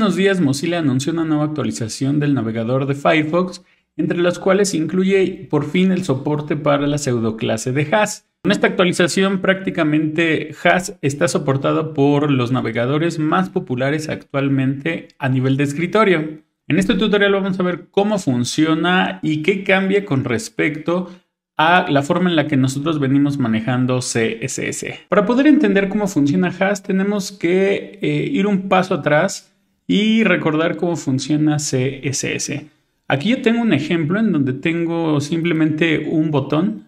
unos días Mozilla anunció una nueva actualización del navegador de Firefox, entre las cuales incluye por fin el soporte para la pseudoclase de Haas. Con esta actualización prácticamente Haas está soportado por los navegadores más populares actualmente a nivel de escritorio. En este tutorial vamos a ver cómo funciona y qué cambia con respecto a la forma en la que nosotros venimos manejando CSS. Para poder entender cómo funciona Haas tenemos que eh, ir un paso atrás y recordar cómo funciona CSS. Aquí yo tengo un ejemplo en donde tengo simplemente un botón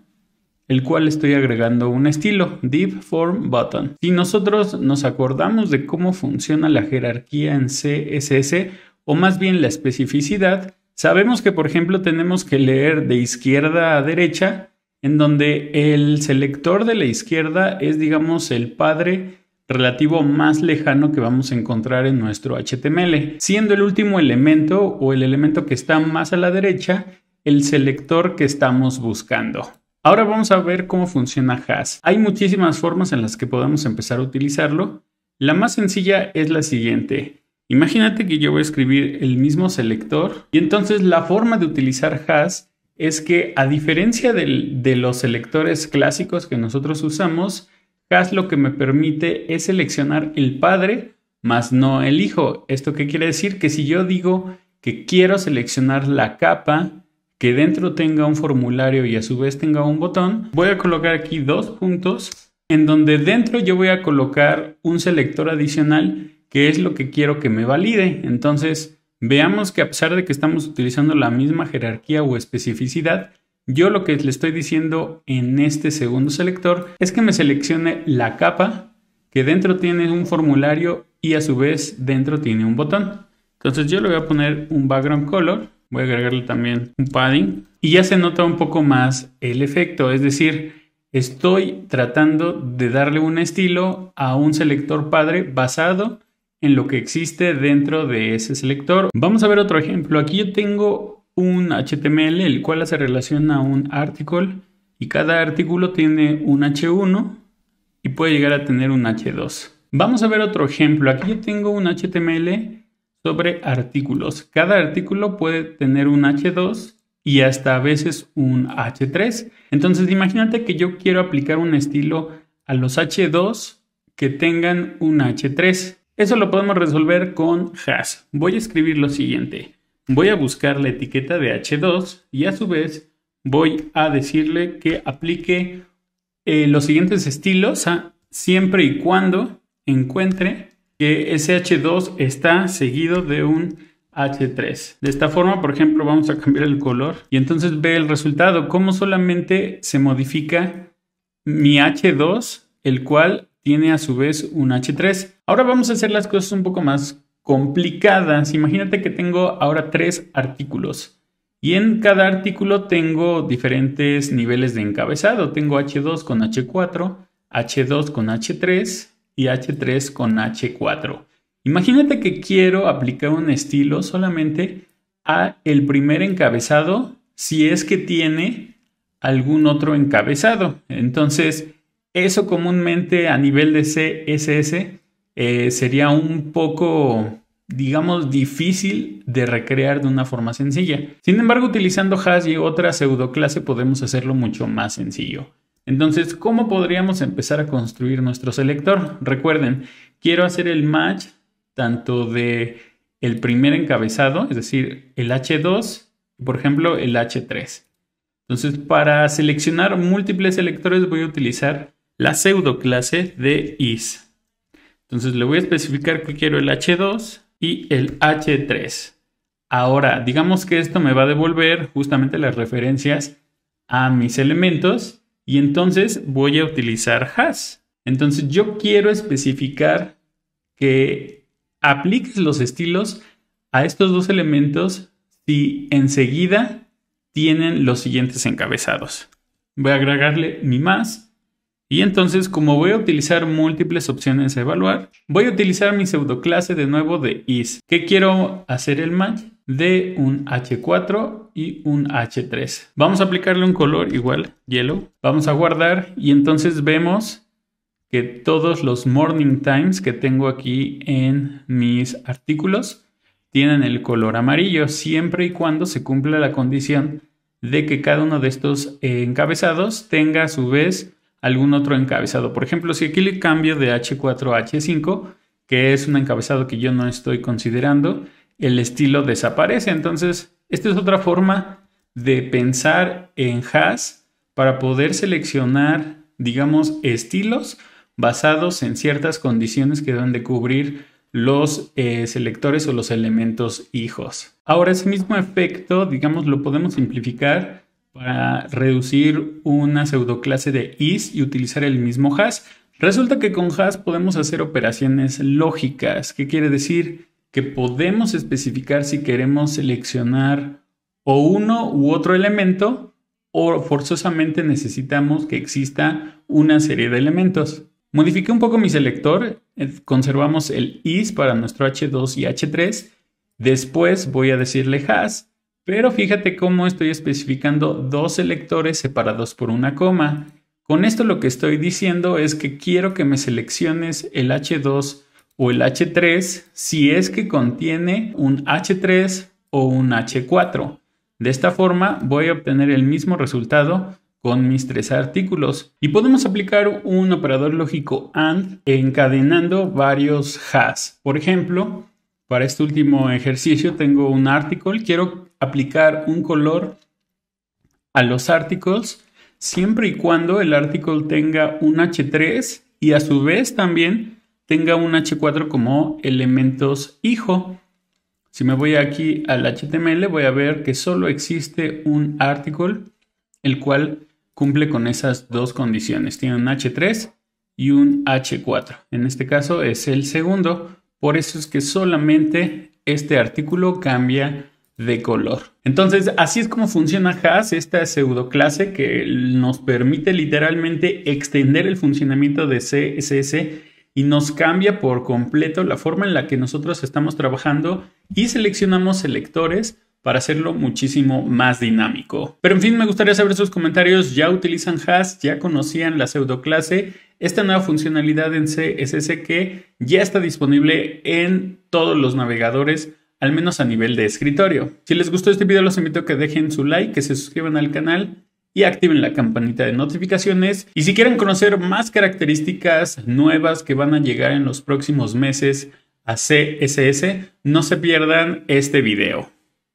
el cual estoy agregando un estilo, div form button. Si nosotros nos acordamos de cómo funciona la jerarquía en CSS, o más bien la especificidad, sabemos que por ejemplo tenemos que leer de izquierda a derecha, en donde el selector de la izquierda es digamos el padre relativo más lejano que vamos a encontrar en nuestro HTML, siendo el último elemento o el elemento que está más a la derecha el selector que estamos buscando. Ahora vamos a ver cómo funciona Has. Hay muchísimas formas en las que podemos empezar a utilizarlo. La más sencilla es la siguiente. Imagínate que yo voy a escribir el mismo selector y entonces la forma de utilizar Has es que a diferencia de los selectores clásicos que nosotros usamos, lo que me permite es seleccionar el padre, más no el hijo. ¿Esto qué quiere decir? Que si yo digo que quiero seleccionar la capa, que dentro tenga un formulario y a su vez tenga un botón, voy a colocar aquí dos puntos en donde dentro yo voy a colocar un selector adicional que es lo que quiero que me valide. Entonces, veamos que a pesar de que estamos utilizando la misma jerarquía o especificidad, yo lo que le estoy diciendo en este segundo selector es que me seleccione la capa que dentro tiene un formulario y a su vez dentro tiene un botón. Entonces yo le voy a poner un background color, voy a agregarle también un padding y ya se nota un poco más el efecto, es decir, estoy tratando de darle un estilo a un selector padre basado en lo que existe dentro de ese selector. Vamos a ver otro ejemplo. Aquí yo tengo un HTML, el cual hace relación a un article, y cada artículo tiene un H1 y puede llegar a tener un H2. Vamos a ver otro ejemplo. Aquí yo tengo un HTML sobre artículos. Cada artículo puede tener un H2 y hasta a veces un H3. Entonces imagínate que yo quiero aplicar un estilo a los H2 que tengan un H3. Eso lo podemos resolver con hash. Voy a escribir lo siguiente voy a buscar la etiqueta de H2 y a su vez voy a decirle que aplique eh, los siguientes estilos a, siempre y cuando encuentre que ese H2 está seguido de un H3. De esta forma, por ejemplo, vamos a cambiar el color y entonces ve el resultado, cómo solamente se modifica mi H2, el cual tiene a su vez un H3. Ahora vamos a hacer las cosas un poco más complicadas. Imagínate que tengo ahora tres artículos y en cada artículo tengo diferentes niveles de encabezado. Tengo H2 con H4, H2 con H3 y H3 con H4. Imagínate que quiero aplicar un estilo solamente a el primer encabezado si es que tiene algún otro encabezado. Entonces, eso comúnmente a nivel de CSS eh, sería un poco, digamos, difícil de recrear de una forma sencilla. Sin embargo, utilizando hash y otra clase podemos hacerlo mucho más sencillo. Entonces, ¿cómo podríamos empezar a construir nuestro selector? Recuerden, quiero hacer el match tanto de el primer encabezado, es decir, el H2, y por ejemplo, el H3. Entonces, para seleccionar múltiples selectores voy a utilizar la pseudo clase de is. Entonces le voy a especificar que quiero el H2 y el H3. Ahora, digamos que esto me va a devolver justamente las referencias a mis elementos y entonces voy a utilizar has. Entonces yo quiero especificar que apliques los estilos a estos dos elementos si enseguida tienen los siguientes encabezados. Voy a agregarle mi más y entonces, como voy a utilizar múltiples opciones a evaluar, voy a utilizar mi pseudoclase de nuevo de is, que quiero hacer el match de un H4 y un H3. Vamos a aplicarle un color igual, yellow. Vamos a guardar y entonces vemos que todos los morning times que tengo aquí en mis artículos tienen el color amarillo, siempre y cuando se cumpla la condición de que cada uno de estos encabezados tenga a su vez algún otro encabezado. Por ejemplo, si aquí le cambio de H4 a H5, que es un encabezado que yo no estoy considerando, el estilo desaparece. Entonces, esta es otra forma de pensar en has para poder seleccionar, digamos, estilos basados en ciertas condiciones que deben de cubrir los eh, selectores o los elementos hijos. Ahora, ese mismo efecto, digamos, lo podemos simplificar para reducir una pseudoclase de is y utilizar el mismo hash. Resulta que con hash podemos hacer operaciones lógicas. ¿Qué quiere decir? Que podemos especificar si queremos seleccionar o uno u otro elemento o forzosamente necesitamos que exista una serie de elementos. Modifiqué un poco mi selector, eh, conservamos el is para nuestro h2 y h3. Después voy a decirle hash pero fíjate cómo estoy especificando dos selectores separados por una coma. Con esto lo que estoy diciendo es que quiero que me selecciones el H2 o el H3 si es que contiene un H3 o un H4. De esta forma voy a obtener el mismo resultado con mis tres artículos y podemos aplicar un operador lógico AND encadenando varios has. Por ejemplo, para este último ejercicio tengo un article. Quiero aplicar un color a los articles siempre y cuando el article tenga un H3 y a su vez también tenga un H4 como elementos hijo. Si me voy aquí al HTML voy a ver que solo existe un article el cual cumple con esas dos condiciones. Tiene un H3 y un H4. En este caso es el segundo. Por eso es que solamente este artículo cambia de color. Entonces, así es como funciona Has, esta pseudoclase que nos permite literalmente extender el funcionamiento de CSS y nos cambia por completo la forma en la que nosotros estamos trabajando y seleccionamos selectores para hacerlo muchísimo más dinámico. Pero en fin, me gustaría saber sus comentarios. ¿Ya utilizan hash. ¿Ya conocían la pseudo clase. Esta nueva funcionalidad en CSS que ya está disponible en todos los navegadores, al menos a nivel de escritorio. Si les gustó este video, los invito a que dejen su like, que se suscriban al canal y activen la campanita de notificaciones. Y si quieren conocer más características nuevas que van a llegar en los próximos meses a CSS, no se pierdan este video.